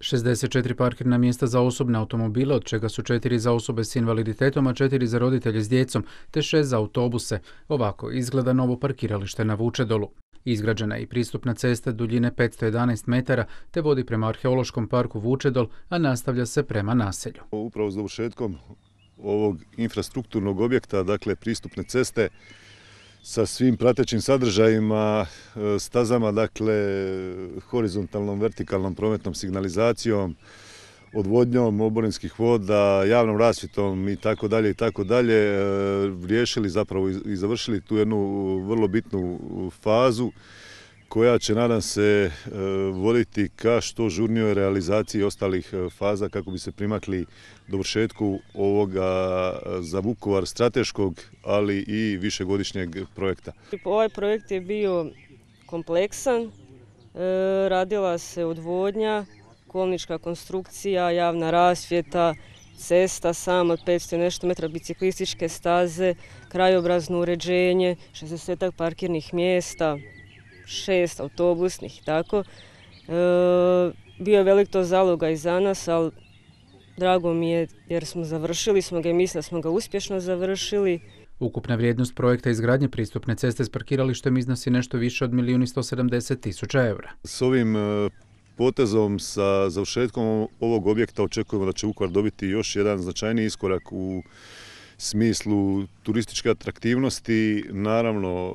64 parkirna mjesta za osobne automobile, od čega su četiri za osobe s invaliditetom, a 4 za roditelje s djecom, te šest za autobuse. Ovako izgleda novo parkiralište na Vučedolu. Izgrađena je i pristupna cesta duljine 511 metara te vodi prema arheološkom parku Vučedol, a nastavlja se prema naselju. Upravo za ušetkom ovog infrastrukturnog objekta, dakle pristupne ceste, sa svim pratećim sadržajima, e, stazama, dakle horizontalnom, vertikalnom prometnom signalizacijom, odvodnjom oborinskih voda, javnom rasvitom i tako dalje i tako dalje e, riješili zapravo i završili tu jednu vrlo bitnu fazu koja će nadam se e, voditi ka što žurnijoj realizaciji ostalih e, faza kako bi se primakli dovršetku ovoga e, za Vukovar strateškog, ali i višegodišnjeg projekta. Ovaj projekt je bio kompleksan, radila se odvodnja, kolnička konstrukcija, javna rasvjeta, cesta sama od 500 nešto metra, biciklističke staze, krajobrazno uređenje, 60 parkirnih mjesta, šest autobusnih i tako. E, bio je velik to zaloga i za nas, ali drago mi je jer smo završili, smo ga i mislili da smo ga uspješno završili. Ukupna vrijednost projekta izgradnje pristupne ceste s parkiralištem iznosi nešto više od 1.170.000 170 eura. S ovim e, potezom sa završetkom ovog objekta očekujemo da će Ukvar dobiti još jedan značajni iskorak u smislu turističke atraktivnosti, naravno e,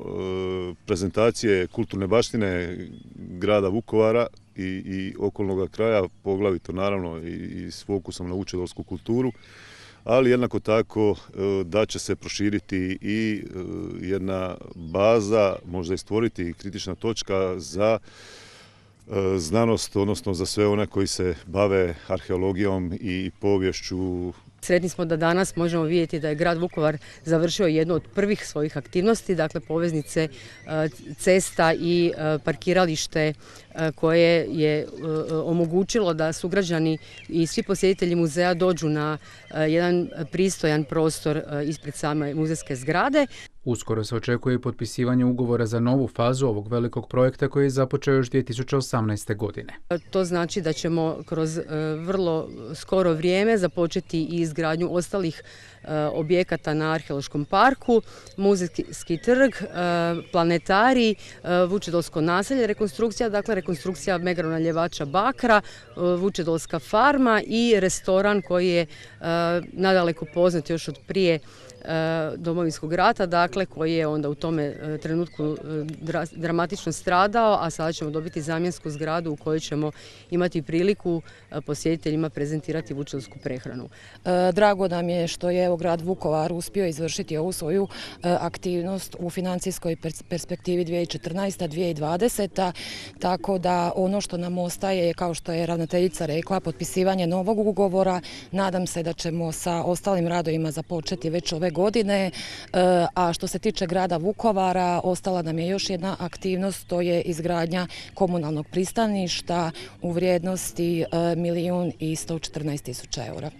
prezentacije kulturne baštine grada Vukovara i, okolnoga okolnog kraja, poglavito naravno i, s fokusom na učedolsku kulturu, ali jednako tako e, da će se proširiti i e, jedna baza, možda i stvoriti kritična točka za znanost, odnosno za sve one koji se bave arheologijom i povješću Sretni smo da danas možemo vidjeti da je grad Vukovar završio jednu od prvih svojih aktivnosti, dakle poveznice e, cesta i e, parkiralište e, koje je omogućilo da sugrađani i svi posjetitelji muzeja dođu na jedan pristojan prostor ispred same muzejske zgrade. Uskoro se očekuje potpisivanje ugovora za novu fazu ovog velikog projekta koji je započeo još 2018. godine. To znači da ćemo kroz e, vrlo skoro vrijeme započeti i izgradnju ostalih e, objekata na arheološkom parku, muzejski trg, e, planetari, Vučedolsko naselje, rekonstrukcija, dakle rekonstrukcija Megrona Ljevača Bakra, Vučedolska farma i restoran koji je nadaleko poznat još od prije E, domovinskog rata, dakle koji je onda u tome e, trenutku e, dramatično stradao, a sada ćemo dobiti zamjensku zgradu u kojoj ćemo imati priliku posjetiteljima prezentirati vučelsku prehranu. Drago nam je što je evo grad Vukovar uspio izvršiti ovu svoju aktivnost u financijskoj perspektivi 2014-2020, tako da ono što nam ostaje je kao što je ravnateljica rekla potpisivanje novog ugovora. Nadam se da ćemo sa ostalim radovima započeti već ove godine, e, a što se tiče grada Vukovara, ostala nam je još jedna aktivnost, to je izgradnja komunalnog pristaništa u vrijednosti e, milijun i 114 tisuća eura.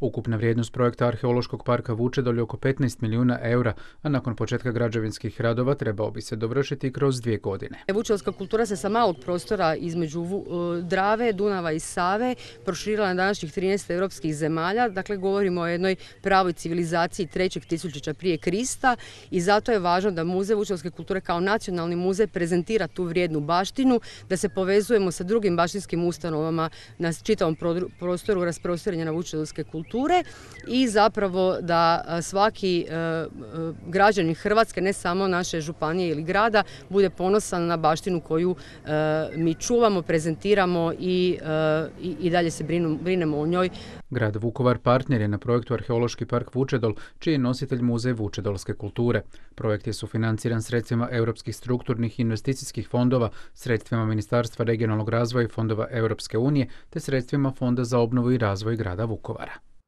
Ukupna vrijednost projekta Arheološkog parka Vuče dolje oko 15 milijuna eura, a nakon početka građevinskih radova trebao bi se dovršiti kroz dvije godine. vučelska kultura se sa malog prostora između e, Drave, Dunava i Save proširila na današnjih 13 europskih zemalja. Dakle, govorimo o jednoj pravoj civilizaciji trećeg tisućića prije Krista i zato je važno da Muzej vučelske kulture kao nacionalni muzej prezentira tu vrijednu baštinu, da se povezujemo sa drugim baštinskim ustanovama na čitavom prostoru na Vučelske kulture kulture i zapravo da svaki e, građanin Hrvatske, ne samo naše županije ili grada, bude ponosan na baštinu koju e, mi čuvamo, prezentiramo i, e, i, dalje se brinemo o njoj. Grad Vukovar partner je na projektu Arheološki park Vučedol, čiji je nositelj muzej Vučedolske kulture. Projekt je sufinanciran sredstvima europskih strukturnih investicijskih fondova, sredstvima Ministarstva regionalnog razvoja i fondova Europske unije, te sredstvima Fonda za obnovu i razvoj grada Vukovara.